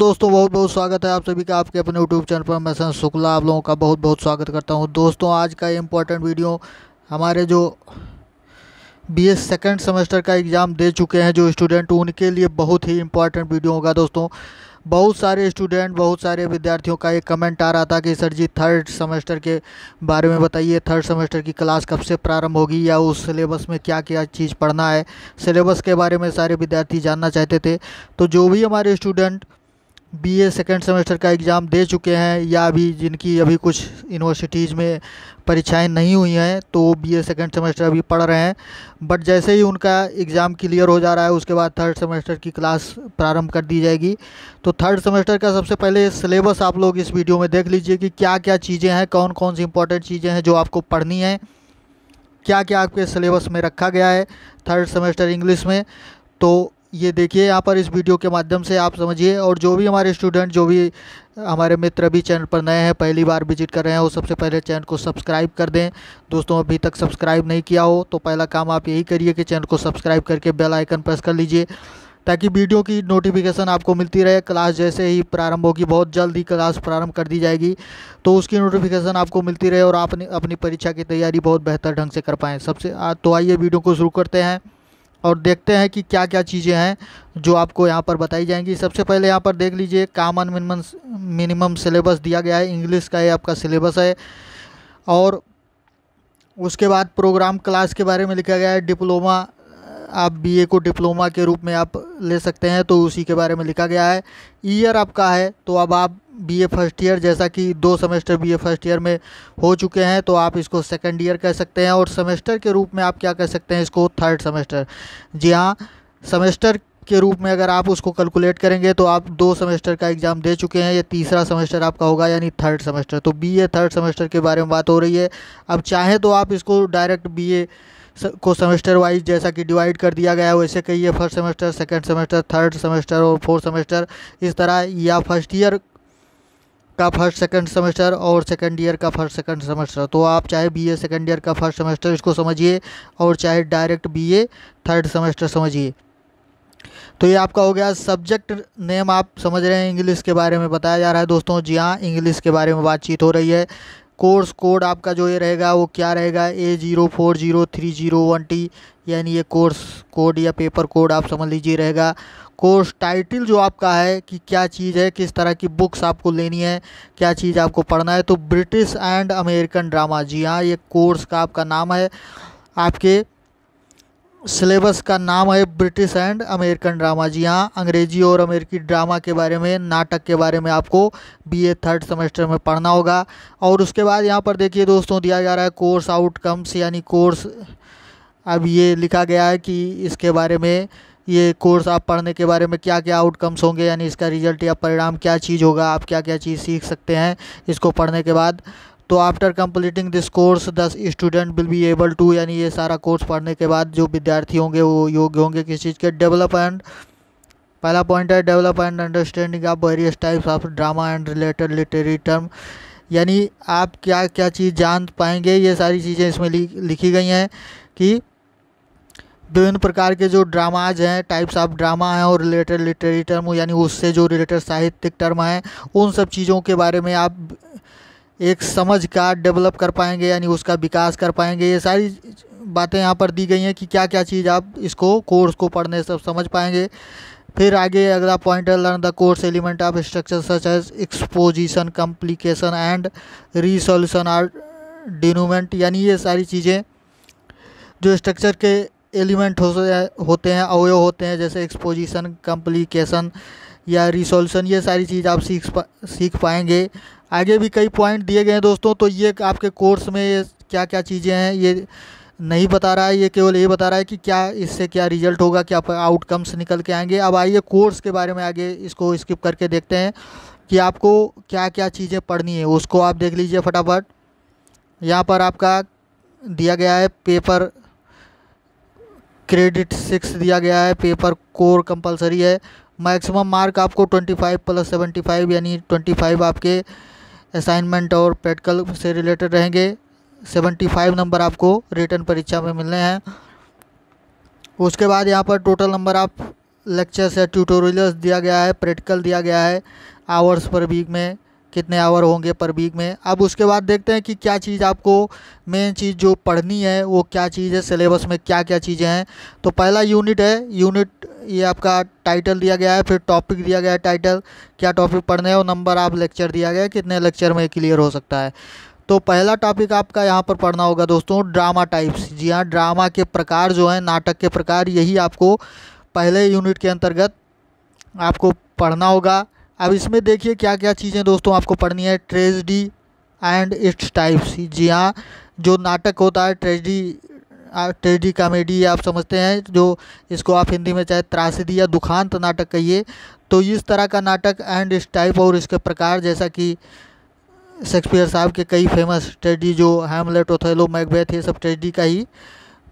दोस्तों बहुत बहुत स्वागत है आप सभी का आपके अपने यूट्यूब चैनल पर मैं सन शुक्ला आप लोगों का बहुत बहुत स्वागत करता हूं दोस्तों आज का इम्पोर्टेंट वीडियो हमारे जो बी एस सेकेंड सेमेस्टर का एग्ज़ाम दे चुके हैं जो स्टूडेंट उनके लिए बहुत ही इम्पोर्टेंट वीडियो होगा दोस्तों बहुत सारे स्टूडेंट बहुत सारे विद्यार्थियों का एक कमेंट आ रहा था कि सर जी थर्ड सेमेस्टर के बारे में बताइए थर्ड सेमेस्टर की क्लास कब से प्रारंभ होगी या उस सिलेबस में क्या क्या चीज़ पढ़ना है सिलेबस के बारे में सारे विद्यार्थी जानना चाहते थे तो जो भी हमारे स्टूडेंट बीए सेकेंड सेमेस्टर का एग्ज़ाम दे चुके हैं या अभी जिनकी अभी कुछ यूनिवर्सिटीज़ में परीक्षाएं नहीं हुई हैं तो वो बीए सेकेंड सेमेस्टर अभी पढ़ रहे हैं बट जैसे ही उनका एग्ज़ाम क्लियर हो जा रहा है उसके बाद थर्ड सेमेस्टर की क्लास प्रारंभ कर दी जाएगी तो थर्ड सेमेस्टर का सबसे पहले सिलेबस आप लोग इस वीडियो में देख लीजिए कि क्या क्या चीज़ें हैं कौन कौन सी इंपॉर्टेंट चीज़ें हैं जो आपको पढ़नी हैं क्या क्या आपके सिलेबस में रखा गया है थर्ड सेमेस्टर इंग्लिश में तो ये देखिए यहाँ पर इस वीडियो के माध्यम से आप समझिए और जो भी हमारे स्टूडेंट जो भी हमारे मित्र अभी चैनल पर नए हैं पहली बार विजिट कर रहे हैं वो सबसे पहले चैनल को सब्सक्राइब कर दें दोस्तों अभी तक सब्सक्राइब नहीं किया हो तो पहला काम आप यही करिए कि चैनल को सब्सक्राइब करके बेल आइकन प्रेस कर लीजिए ताकि वीडियो की नोटिफिकेशन आपको मिलती रहे क्लास जैसे ही प्रारंभ होगी बहुत जल्द ही क्लास प्रारंभ कर दी जाएगी तो उसकी नोटिफिकेशन आपको मिलती रहे और आप अपनी परीक्षा की तैयारी बहुत बेहतर ढंग से कर पाएँ सबसे तो आइए वीडियो को शुरू करते हैं और देखते हैं कि क्या क्या चीज़ें हैं जो आपको यहाँ पर बताई जाएंगी सबसे पहले यहाँ पर देख लीजिए कामन मिनिमम मिनिमम सिलेबस दिया गया है इंग्लिश का ये आपका सिलेबस है और उसके बाद प्रोग्राम क्लास के बारे में लिखा गया है डिप्लोमा आप बीए को डिप्लोमा के रूप में आप ले सकते हैं तो उसी के बारे में लिखा गया है ईयर आपका है तो अब आप बीए फर्स्ट ईयर जैसा कि दो सेमेस्टर बीए फर्स्ट ईयर में हो चुके हैं तो आप इसको सेकेंड ईयर कह सकते हैं और सेमेस्टर के रूप में आप क्या कह सकते हैं इसको थर्ड सेमेस्टर जी हाँ सेमेस्टर के रूप में अगर आप उसको कैलकुलेट करेंगे तो आप दो सेमेस्टर का एग्ज़ाम दे चुके हैं या तीसरा सेमेस्टर आपका होगा यानी थर्ड सेमेस्टर तो बी ए थर्ड सेमेस्टर के बारे में बात हो रही है अब चाहें तो आप इसको डायरेक्ट बी ए को सेमेस्टर वाइज जैसा कि डिवाइड कर दिया गया है वैसे कहिए first semester second semester third semester और फोर्थ सेमेस्टर इस तरह या फर्स्ट ईयर का फर्स्ट सेकंड सेमेस्टर और सेकंड ईयर का फर्स्ट सेकंड सेमेस्टर तो आप चाहे बीए सेकंड ईयर का फर्स्ट सेमेस्टर इसको समझिए और चाहे डायरेक्ट बीए थर्ड सेमेस्टर समझिए तो ये आपका हो गया सब्जेक्ट नेम आप समझ रहे हैं इंग्लिश के बारे में बताया जा रहा है दोस्तों जी हाँ इंग्लिश के बारे में बातचीत हो रही है कोर्स कोड आपका जो ये रहेगा वो क्या रहेगा A zero four zero three zero one T यानी ये कोर्स कोड या पेपर कोड आप समझ लीजिए रहेगा कोर्स टाइटल जो आपका है कि क्या चीज़ है किस तरह की बुक्स आपको लेनी है क्या चीज़ आपको पढ़ना है तो ब्रिटिश एंड अमेरिकन ड्रामा जी हाँ ये कोर्स का आपका नाम है आपके सिलेबस का नाम है ब्रिटिश एंड अमेरिकन ड्रामा जी हाँ अंग्रेजी और अमेरिकी ड्रामा के बारे में नाटक के बारे में आपको बीए थर्ड सेमेस्टर में पढ़ना होगा और उसके बाद यहाँ पर देखिए दोस्तों दिया जा रहा है कोर्स आउटकम्स यानी कोर्स अब ये लिखा गया है कि इसके बारे में ये कोर्स आप पढ़ने के बारे में क्या क्या आउटकम्स होंगे यानी इसका रिजल्ट या परिणाम क्या चीज़ होगा आप क्या क्या चीज़ सीख सकते हैं इसको पढ़ने के बाद तो after completing this course this student will be able to यानी ये सारा कोर्स पढ़ने के बाद जो विद्यार्थी होंगे वो योग्य होंगे किस चीज़ के डेवलप एंड पहला पॉइंट है develop and understanding of various types of drama and related literary term यानी आप क्या क्या चीज़ जान पाएंगे ये सारी चीज़ें इसमें लिखी गई हैं कि विभिन्न प्रकार के जो ड्रामाज हैं टाइप्स ऑफ ड्रामा हैं और रिलेटेड लिटरेरी टर्म यानी उससे जो रिलेटेड साहित्यिक टर्म हैं उन सब चीज़ों के बारे में आप एक समझ का डेवलप कर पाएंगे यानी उसका विकास कर पाएंगे ये सारी बातें यहाँ पर दी गई हैं कि क्या क्या चीज़ आप इसको कोर्स को पढ़ने से समझ पाएंगे फिर आगे अगला पॉइंट है learn the course element of structure such as exposition complication and resolution or denouement यानी ये सारी चीज़ें जो स्ट्रक्चर के एलिमेंट हो होते हैं अवयव होते हैं जैसे एक्सपोजिशन कम्प्लिकेशन या रिसोल्यूशन ये सारी चीज़ आप सीख पा, सीख पाएंगे आगे भी कई पॉइंट दिए गए हैं दोस्तों तो ये आपके कोर्स में क्या क्या चीज़ें हैं ये नहीं बता रहा है ये केवल ये बता रहा है कि क्या इससे क्या रिजल्ट होगा क्या आउटकम्स निकल के आएंगे अब आइए कोर्स के बारे में आगे इसको स्किप करके देखते हैं कि आपको क्या क्या चीज़ें पढ़नी है उसको आप देख लीजिए फटाफट यहाँ पर आपका दिया गया है पेपर क्रेडिट सिक्स दिया गया है पेपर कोर कंपलसरी है मैक्सिमम मार्क आपको twenty five plus seventy five यानी ट्वेंटी फाइव आपके असाइनमेंट और प्रैक्टिकल से रिलेटेड रहेंगे सेवेंटी फाइव नंबर आपको रिटर्न परीक्षा में मिलने हैं उसके बाद यहाँ पर टोटल नंबर आप लेक्चर्स या ट्यूटोरियल्स दिया गया है प्रैक्टिकल दिया गया है आवर्स पर वीक में कितने आवर होंगे पर वीक में अब उसके बाद देखते हैं कि क्या चीज़ आपको मेन चीज़ जो पढ़नी है वो क्या चीज़ है सिलेबस में क्या क्या चीज़ें हैं तो पहला यूनिट है यूनिट ये आपका टाइटल दिया गया है फिर टॉपिक दिया गया है टाइटल क्या टॉपिक पढ़ने हैं और नंबर आप लेक्चर दिया गया है कितने लेक्चर में क्लियर हो सकता है तो पहला टॉपिक आपका यहाँ पर पढ़ना होगा दोस्तों ड्रामा टाइप्स जी हाँ ड्रामा के प्रकार जो हैं नाटक के प्रकार यही आपको पहले यूनिट के अंतर्गत आपको पढ़ना होगा अब इसमें देखिए क्या क्या चीज़ें दोस्तों आपको पढ़नी है ट्रेजडी एंड इट्स टाइप्स जी हाँ जो नाटक होता है ट्रेजडी ट्रेजडी कॉमेडी आप समझते हैं जो इसको आप हिंदी में चाहे त्रासदी या दुखांत नाटक कहिए तो इस तरह का नाटक एंड इस टाइप और इसके प्रकार जैसा कि शेक्सपियर साहब के कई फेमस ट्रेजडी जो हैमलेट ओथेलो मैकबेथ ये सब ट्रेजडी का ही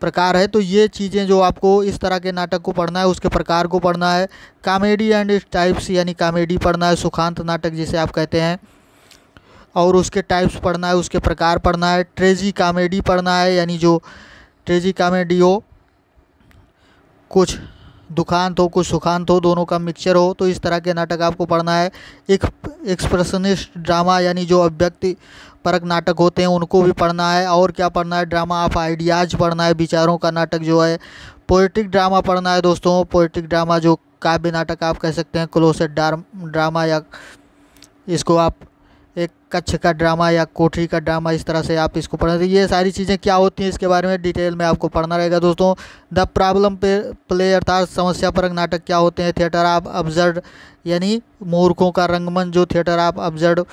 प्रकार है तो ये चीज़ें जो आपको इस तरह के नाटक को पढ़ना है उसके प्रकार को पढ़ना है कॉमेडी एंड टाइप्स यानी कॉमेडी पढ़ना है सुखांत नाटक जिसे आप कहते हैं और उसके टाइप्स पढ़ना है उसके प्रकार पढ़ना है ट्रेजी कॉमेडी पढ़ना है यानी जो ट्रेजी कॉमेडी हो कुछ दुखांत हो कुछ सुखांत हो दोनों का मिक्सचर हो तो इस तरह के नाटक आपको पढ़ना है एक एक्सप्रेशनिस्ट ड्रामा यानी जो अभ्यक्ति परक नाटक होते हैं उनको भी पढ़ना है और क्या पढ़ना है ड्रामा ऑफ आइडियाज़ पढ़ना है विचारों का नाटक जो है पोइट्रिक ड्रामा पढ़ना है दोस्तों पोइट्रिक ड्रामा जो काव्य नाटक आप कह सकते हैं क्लोसेट ड्रामा या इसको आप एक कच्छ का ड्रामा या कोठरी का ड्रामा इस तरह से आप इसको पढ़ना तो ये सारी चीज़ें क्या होती हैं इसके बारे में डिटेल में आपको पढ़ना रहेगा दोस्तों द प्रॉब्लम पे प्ले अर्थात समस्या परक नाटक क्या होते हैं थिएटर आप ऑब्जर्व यानी मूर्खों का रंगमंच जो थिएटर आप ऑब्जर्व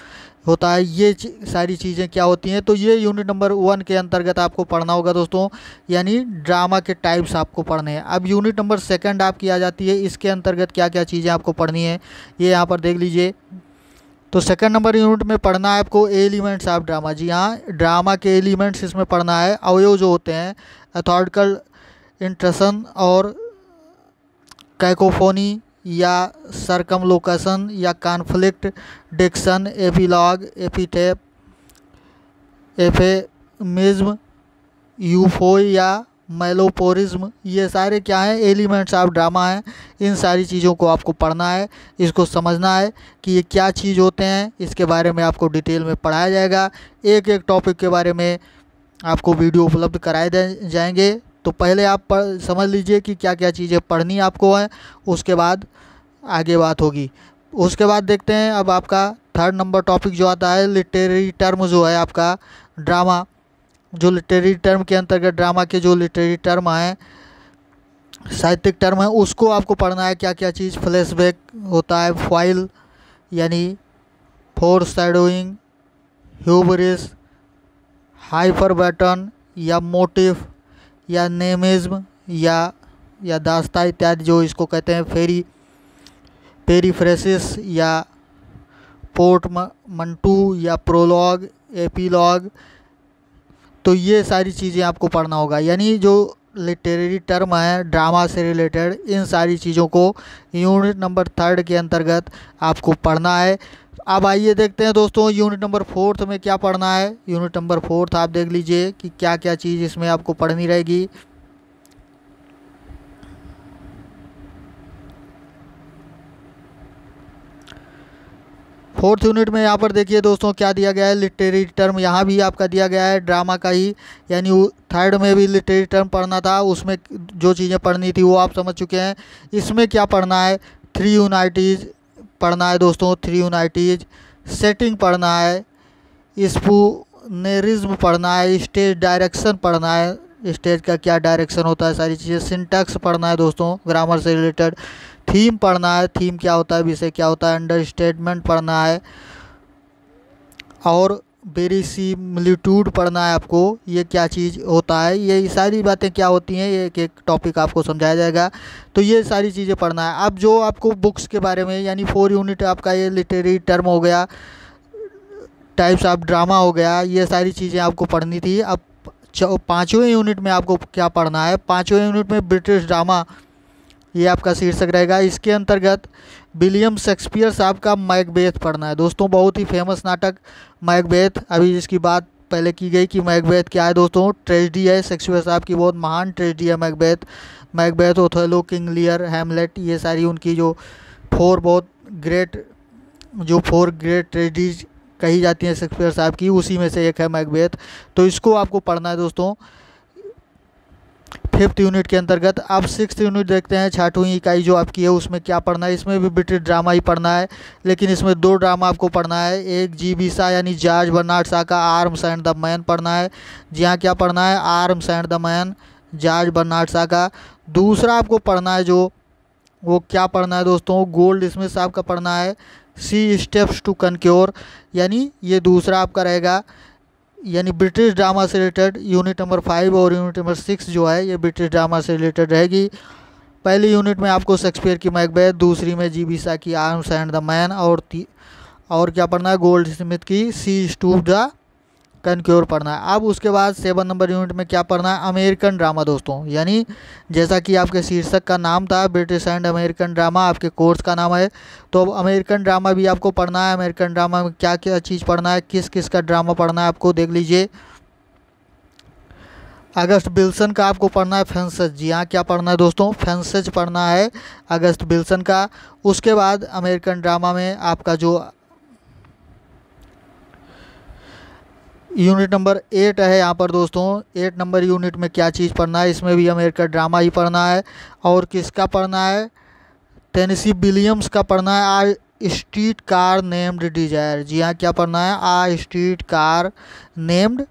होता है ये सारी चीज़ें क्या होती हैं तो ये यूनिट नंबर वन के अंतर्गत आपको पढ़ना होगा दोस्तों यानी ड्रामा के टाइप्स आपको पढ़ने हैं अब यूनिट नंबर सेकंड आपकी आ जाती है इसके अंतर्गत क्या क्या चीज़ें आपको पढ़नी है ये यहाँ पर देख लीजिए तो सेकंड नंबर यूनिट में पढ़ना है आपको एलिमेंट्स ऑफ ड्रामा जी हाँ ड्रामा के एलिमेंट्स इसमें पढ़ना है अवयव जो होते हैं एथॉर्डिकल इंट्रसन और कैकोफोनी या सरकम लोकेशन या conflict diction epilogue epitaph euphemism euphony या मेलोपोरिज्म ये सारे क्या हैं एलिमेंट्स ऑफ ड्रामा हैं इन सारी चीज़ों को आपको पढ़ना है इसको समझना है कि ये क्या चीज़ होते हैं इसके बारे में आपको डिटेल में पढ़ाया जाएगा एक एक टॉपिक के बारे में आपको वीडियो उपलब्ध कराए जाएंगे तो पहले आप पढ़ समझ लीजिए कि क्या क्या चीज़ें पढ़नी आपको हैं उसके बाद आगे बात होगी उसके बाद देखते हैं अब आपका थर्ड नंबर टॉपिक जो आता है लिटरेरी टर्म जो है आपका ड्रामा जो लिटरेरी टर्म के अंतर्गत ड्रामा के जो लिटरेरी टर्म आए साहित्यिक टर्म है उसको आपको पढ़ना है क्या क्या चीज़ फ्लैशबैक होता है फाइल यानी foreshadowing hubris hyperbaton या मोटिफ या नेमिज्म या या दास्ता इत्यादि जो इसको कहते हैं फेरी पेरीफ्रेसिस या पोर्ट मंटू या प्रोलॉग एपीलॉग तो ये सारी चीज़ें आपको पढ़ना होगा यानी जो लिटरेरी टर्म है ड्रामा से रिलेटेड इन सारी चीज़ों को यूनिट नंबर थर्ड के अंतर्गत आपको पढ़ना है अब आइए देखते हैं दोस्तों यूनिट नंबर फोर्थ में क्या पढ़ना है यूनिट नंबर फोर्थ आप देख लीजिए कि क्या क्या चीज़ इसमें आपको पढ़नी रहेगी फोर्थ यूनिट में यहाँ पर देखिए दोस्तों क्या दिया गया है लिटरेरी टर्म यहाँ भी आपका दिया गया है ड्रामा का ही यानी थर्ड में भी लिटरेरी टर्म पढ़ना था उसमें जो चीज़ें पढ़नी थी वो आप समझ चुके हैं इसमें क्या पढ़ना है थ्री यूनाइटीज़ पढ़ना है दोस्तों थ्री यूनाइटीज़ सेटिंग पढ़ना है स्पूनेरिज्म पढ़ना है स्टेज डायरेक्शन पढ़ना है स्टेज का क्या डायरेक्शन होता है सारी चीज़ें सिंटैक्स पढ़ना है दोस्तों ग्रामर से रिलेटेड थीम पढ़ना है थीम क्या होता है विषय क्या होता है अंडरस्टेटमेंट पढ़ना है और बेरी पढ़ना है आपको ये क्या चीज़ होता है ये सारी बातें क्या होती हैं ये एक एक टॉपिक आपको समझाया जाएगा तो ये सारी चीज़ें पढ़ना है अब जो आपको बुक्स के बारे में यानी फोर यूनिट आपका ये लिटरेरी टर्म हो गया टाइप्स ऑफ ड्रामा हो गया ये सारी चीज़ें आपको पढ़नी थी अब पाँचवें यूनिट में आपको क्या पढ़ना है पाँचवें यूनिट में ब्रिटिश ड्रामा ये आपका शीर्षक रहेगा इसके अंतर्गत विलियम शेक्सपियर साहब का मैकबेथ पढ़ना है दोस्तों बहुत ही फेमस नाटक मैकबेथ अभी जिसकी बात पहले की गई कि मैकबेथ क्या है दोस्तों ट्रेजडी है शेक्सपियर साहब की बहुत महान ट्रेजडी है Macbeth Macbeth Othello King Lear Hamlet ये सारी उनकी जो फोर बहुत ग्रेट जो फोर ग्रेट ट्रेजडीज कही जाती हैं शेक्सपियर साहब की उसी में से एक है मैकबेथ तो इसको आपको पढ़ना है दोस्तों फिफ्थ यूनिट के अंतर्गत अब सिक्स यूनिट देखते हैं छठवीं इकाई जो आपकी है उसमें क्या पढ़ना है इसमें भी ब्रिटिश ड्रामा ही पढ़ना है लेकिन इसमें दो ड्रामा आपको पढ़ना है एक जी बी शाह यानी जॉर्ज बर्नाड शाह का आर्म्स एंड द मैन पढ़ना है जी हाँ क्या पढ़ना है Arms and the Man George Bernard Shaw का दूसरा आपको पढ़ना है जो वो क्या पढ़ना है दोस्तों गोल्ड स्मिथ साहब का पढ़ना है सी स्टेप्स टू कनक्योर यानी ये दूसरा आपका रहेगा यानी ब्रिटिश ड्रामा से रिलेटेड यूनिट नंबर फाइव और यूनिट नंबर सिक्स जो है ये ब्रिटिश ड्रामा से रिलेटेड रहेगी पहली यूनिट में आपको शेक्सपियर की मैकबैथ दूसरी में जी बीसा की आर्म्स एंड द मैन और और क्या पढ़ना है गोल्ड स्मिथ की सी स्टूप द कनक्योर पढ़ना है अब उसके बाद सेवन नंबर यूनिट में क्या पढ़ना है अमेरिकन ड्रामा दोस्तों यानी जैसा कि आपके शीर्षक का नाम था ब्रिटिश एंड अमेरिकन ड्रामा आपके कोर्स का नाम है तो अब अमेरिकन ड्रामा भी आपको पढ़ना है अमेरिकन ड्रामा में क्या क्या चीज़ पढ़ना है किस किस का ड्रामा पढ़ना है आपको देख लीजिए अगस्त बिल्सन का आपको पढ़ना है फेंसेज जी हाँ क्या पढ़ना है दोस्तों फेंसेज पढ़ना है अगस्त बिल्सन का उसके बाद अमेरिकन ड्रामा में आपका जो यूनिट नंबर एट है यहाँ पर दोस्तों एट नंबर यूनिट में क्या चीज़ पढ़ना है इसमें भी हमें का ड्रामा ही पढ़ना है और किसका पढ़ना है टेनिसी विलियम्स का पढ़ना है A Streetcar Named Desire जी हाँ क्या पढ़ना है A Streetcar Named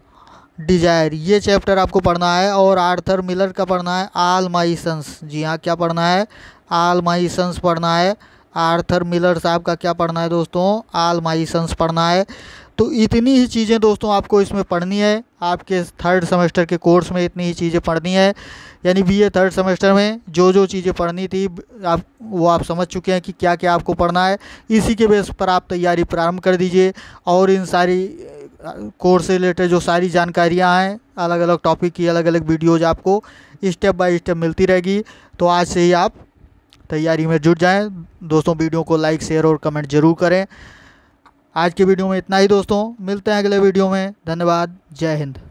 Desire ये चैप्टर आपको पढ़ना है और आर्थर मिलर का पढ़ना है आल माई सन्स जी हाँ क्या पढ़ना है आल माई सन्स पढ़ना है आर्थर मिलर साहब का क्या पढ़ना है दोस्तों आल माई सन्स पढ़ना है तो इतनी ही चीज़ें दोस्तों आपको इसमें पढ़नी है आपके थर्ड सेमेस्टर के कोर्स में इतनी ही चीज़ें पढ़नी है यानी बीए थर्ड सेमेस्टर में जो जो चीज़ें पढ़नी थी आप वो आप समझ चुके हैं कि क्या क्या आपको पढ़ना है इसी के बेस पर आप तैयारी प्रारंभ कर दीजिए और इन सारी कोर्स से रिलेटेड जो सारी जानकारियाँ हैं अलग अलग टॉपिक की अलग अलग वीडियोज़ आपको स्टेप बाय स्टेप मिलती रहेगी तो आज से ही आप तैयारी में जुट जाएँ दोस्तों वीडियो को लाइक शेयर और कमेंट ज़रूर करें आज की वीडियो में इतना ही दोस्तों मिलते हैं अगले वीडियो में धन्यवाद जय हिंद